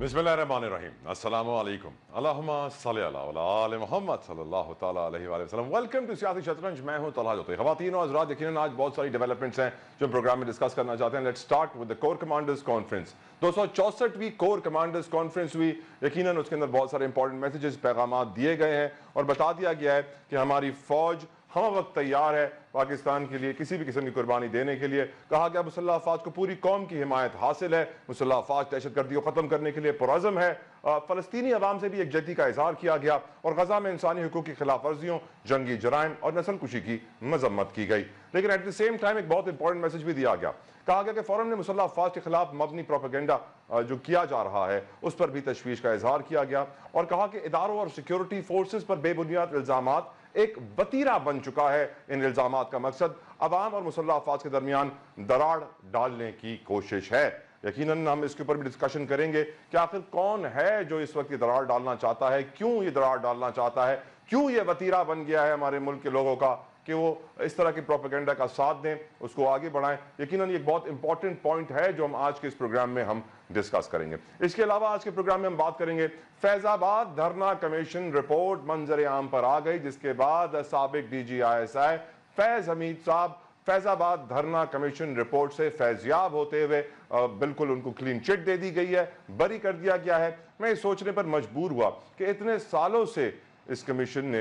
Bismillahirrahmanirrahim. Assalamu alaikum. और आज बहुत सारी डेवलपमेंट्स हैं जो प्रोग्राम में डिस्कस करना चाहते हैं let start with the core commanders conference दो सौ चौसठवीं कोर कमांडर्स कॉन्फ्रेंस हुई यकीन उसके अंदर बहुत सारे इंपॉर्टेंट मैसेजेस पैगाम दिए गए हैं और बता दिया गया है कि हमारी फौज हम वक्त तैयार है पाकिस्तान के लिए किसी भी किस्म की कुर्बानी देने के लिए कहा गया मुसल्ला अफाज को पूरी कौम की हिमायत हासिल है मुसल्ह अफाज दहशत गर्दी को ख़त्म करने के लिए पुरज़म है फ़लस्तनी आवाम से भी एक जती का इजहार किया गया और गजा में इंसानी हकूक़ की खिलाफ वर्जियों जंगी जराइम और नसल कुशी की मजम्मत की गई लेकिन एट द सेम टाइम एक बहुत इंपॉर्टेंट मैसेज भी दिया गया कहा गया कि फ़ौरन ने मुसल्ला अफाज के खिलाफ मबनी प्रोपागेंडा जो किया जा रहा है उस पर भी तशवीश का इजहार किया गया और कहा कि इदारों और सिक्योरिटी फोर्सेज पर बेबुनियाद इल्ज़ाम एक वतीरा बन चुका है इन इल्ज़ाम का मकसद अवाम और मुसल्ला अफवाज के दरमियान दराड़ डालने की कोशिश है यकीनन हम इसके ऊपर भी डिस्कशन करेंगे कि आखिर कौन है जो इस वक्त ये दरार डालना चाहता है क्यों ये दरार डालना चाहता है क्यों ये वतीरा बन गया है हमारे मुल्क के लोगों का कि वो इस तरह के प्रोपेगेंडा का साथ दें उसको आगे बढ़ाएं यकीनन ये बहुत इंपॉर्टेंट पॉइंट है जो हम आज के इस प्रोग्राम में हम डिस्कस करेंगे इसके अलावा आज के प्रोग्राम में हम बात करेंगे फैजाबाद धरना कमीशन रिपोर्ट मंजर आम पर आ गई जिसके बाद सबक D G I S I Faiz Hamid साहब फैजाबाद धरना कमीशन रिपोर्ट से फैजियाब होते हुए बिल्कुल उनको क्लीन चिट दे दी गई है बरी कर दिया गया है मैं ये सोचने पर मजबूर हुआ कि इतने सालों से इस कमीशन ने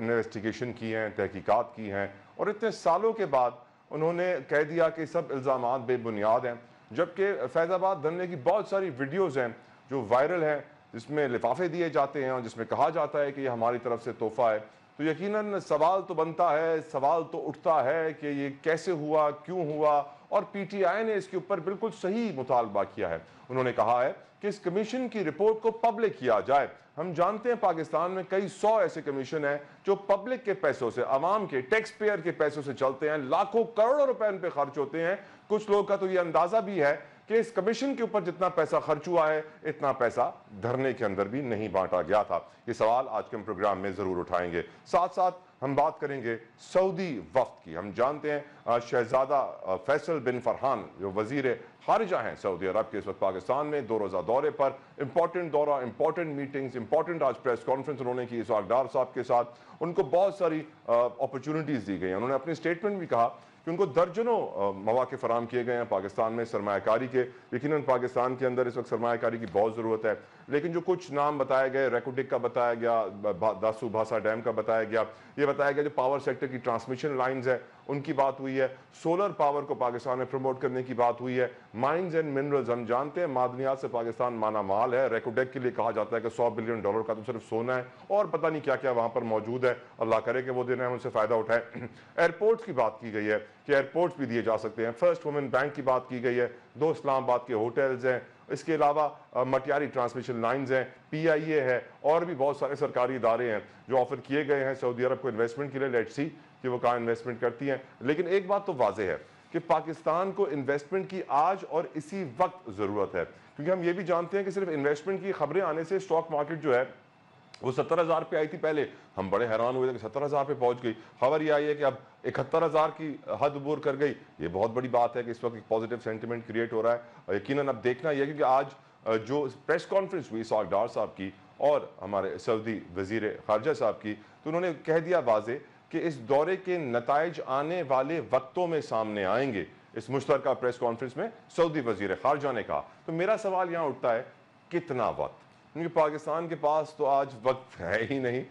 इन्वेस्टिगेशन की हैं तहकीकात की हैं और इतने सालों के बाद उन्होंने कह दिया कि सब इल्ज़ाम बेबुनियाद हैं जबकि फैज़ाबाद धरने की बहुत सारी वीडियोज़ हैं जो वायरल हैं जिसमें लिफाफे दिए जाते हैं और जिसमें कहा जाता है कि ये हमारी तरफ से तोहफ़ा है तो यकीनन सवाल तो बनता है सवाल तो उठता है कि ये कैसे हुआ क्यों हुआ और पीटीआई ने इसके ऊपर बिल्कुल सही मुतालबा किया है उन्होंने कहा है कि इस कमीशन की रिपोर्ट को पब्लिक किया जाए हम जानते हैं पाकिस्तान में कई सौ ऐसे कमीशन हैं जो पब्लिक के पैसों से आवाम के टैक्स पेयर के पैसों से चलते हैं लाखों करोड़ों रुपए उन पर खर्च होते हैं कुछ लोगों का तो ये अंदाज़ा भी है कि इस कमीशन के ऊपर जितना पैसा खर्च हुआ है इतना पैसा धरने के अंदर भी नहीं बांटा गया था ये सवाल आज के हम प्रोग्राम में ज़रूर उठाएंगे साथ साथ हम बात करेंगे सऊदी वक्त की हम जानते हैं शहजादा फैसल बिन फरहान जो वजीर खारजा हैं सऊदी अरब के इस वक्त पाकिस्तान में दो रोज़ा दौरे पर इंपॉर्टेंट दौरा इंपॉर्टेंट मीटिंग्स इंपॉर्टेंट आज प्रेस कॉन्फ्रेंस उन्होंने की इस डार साहब के साथ उनको बहुत सारी अपॉर्चुनिटीज़ दी गई उन्होंने अपने स्टेटमेंट भी कहा कि उनको दर्जनों मौाक़ फराम किए गए हैं पाकिस्तान में सरमाकारी के यकीन पाकिस्तान के अंदर इस वक्त सरमाकारी की बहुत ज़रूरत है लेकिन जो कुछ नाम बताए गए रेकोडिक का बताया गया दासू भाषा डैम का बताया गया ये बताया गया जो पावर सेक्टर की ट्रांसमिशन लाइन्स है उनकी बात हुई है सोलर पावर को पाकिस्तान में प्रमोट करने की बात हुई है माइंस एंड मिनरल्स हम जानते हैं मादनियात से पाकिस्तान माना माल है रेकोडेक के लिए कहा जाता है कि सौ बिलियन डॉलर का तो सिर्फ सोना है और पता नहीं क्या क्या वहां पर मौजूद है अल्लाह करे कि वो दिन है उनसे फ़ायदा उठाए एयरपोर्ट की बात की गई है कि एयरपोर्ट भी दिए जा सकते हैं फर्स्ट वुमेन बैंक की बात की गई है दो इस्लामाबाद के होटल्स हैं इसके अलावा मटियारी ट्रांसमिशन लाइंस हैं पी आई ए है और भी बहुत सारे सरकारी इदारे हैं जो ऑफर किए गए हैं सऊदी अरब को इन्वेस्टमेंट के लिए लेट्स सी कि वो कहाँ इन्वेस्टमेंट करती हैं लेकिन एक बात तो वाजह है कि पाकिस्तान को इन्वेस्टमेंट की आज और इसी वक्त ज़रूरत है क्योंकि हम ये भी जानते हैं कि सिर्फ इन्वेस्टमेंट की खबरें आने से स्टॉक मार्केट जो है वो सत्तर हज़ार पे आई थी पहले हम बड़े हैरान हुए थे कि सत्तर हज़ार पे पहुंच गई खबर ये आई है कि अब इकहत्तर हज़ार की हद बोर कर गई ये बहुत बड़ी बात है कि इस वक्त एक पॉजिटिव सेंटिमेंट क्रिएट हो रहा है और यकीन अब देखना यह क्योंकि आज जो प्रेस कॉन्फ्रेंस हुई साग डार साहब की और हमारे सऊदी वजीर खारजा साहब की तो उन्होंने कह दिया वाजे कि इस दौरे के नतज आने वाले वक्तों में सामने आएंगे इस मुश्तर प्रेस कॉन्फ्रेंस में सऊदी वजीर खारजा ने कहा तो मेरा सवाल यहाँ उठता है कितना वक्त क्योंकि पाकिस्तान के पास तो आज वक्त है ही नहीं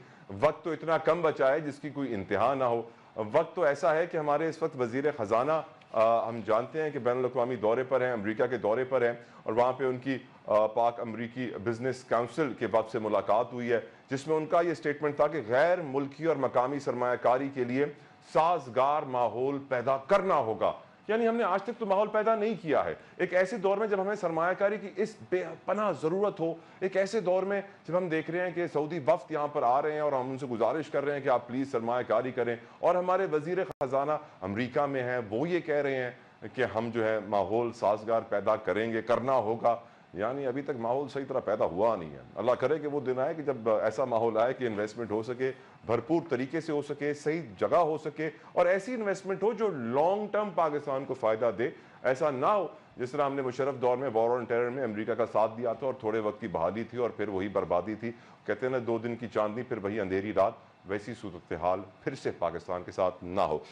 वक्त तो इतना कम बचा है जिसकी कोई इंतहा ना हो वक्त तो ऐसा है कि हमारे इस वक्त वजीर ख़जाना हम जानते हैं कि बैन अवी दौरे पर हैं अमरीका के दौरे पर हैं और वहाँ पर उनकी पाक अमरीकी बिजनेस काउंसिल के वफ से मुलाकात हुई है जिसमें उनका ये स्टेटमेंट था कि गैर मुल्की और मकामी सरमाकारी के लिए साजगार माहौल पैदा करना होगा यानी हमने आज तक तो माहौल पैदा नहीं किया है एक ऐसे दौर में जब हमें सरमाकारी की इस बेपना ज़रूरत हो एक ऐसे दौर में जब हम देख रहे हैं कि सऊदी वफ्त यहाँ पर आ रहे हैं और हम उनसे गुजारिश कर रहे हैं कि आप प्लीज़ सरमाकारी करें और हमारे वजीर ख़जाना अमरीका में हैं वो ये कह रहे हैं कि हम जो है माहौल साजगार पैदा करेंगे करना होगा यानी अभी तक माहौल सही तरह पैदा हुआ नहीं है अल्लाह करे कि वो दिन आए कि जब ऐसा माहौल आए कि इन्वेस्टमेंट हो सके भरपूर तरीके से हो सके सही जगह हो सके और ऐसी इन्वेस्टमेंट हो जो लॉन्ग टर्म पाकिस्तान को फ़ायदा दे ऐसा ना हो जिस तरह हमने मुशरफ दौर में वॉर ऑन टेरर में अमेरिका का साथ दिया था और थोड़े वक्त की बहाली थी और फिर वही बर्बादी थी कहते हैं ना दो दिन की चांदनी फिर वही अंधेरी रात वैसी सूरत हाल फिर से पाकिस्तान के साथ ना हो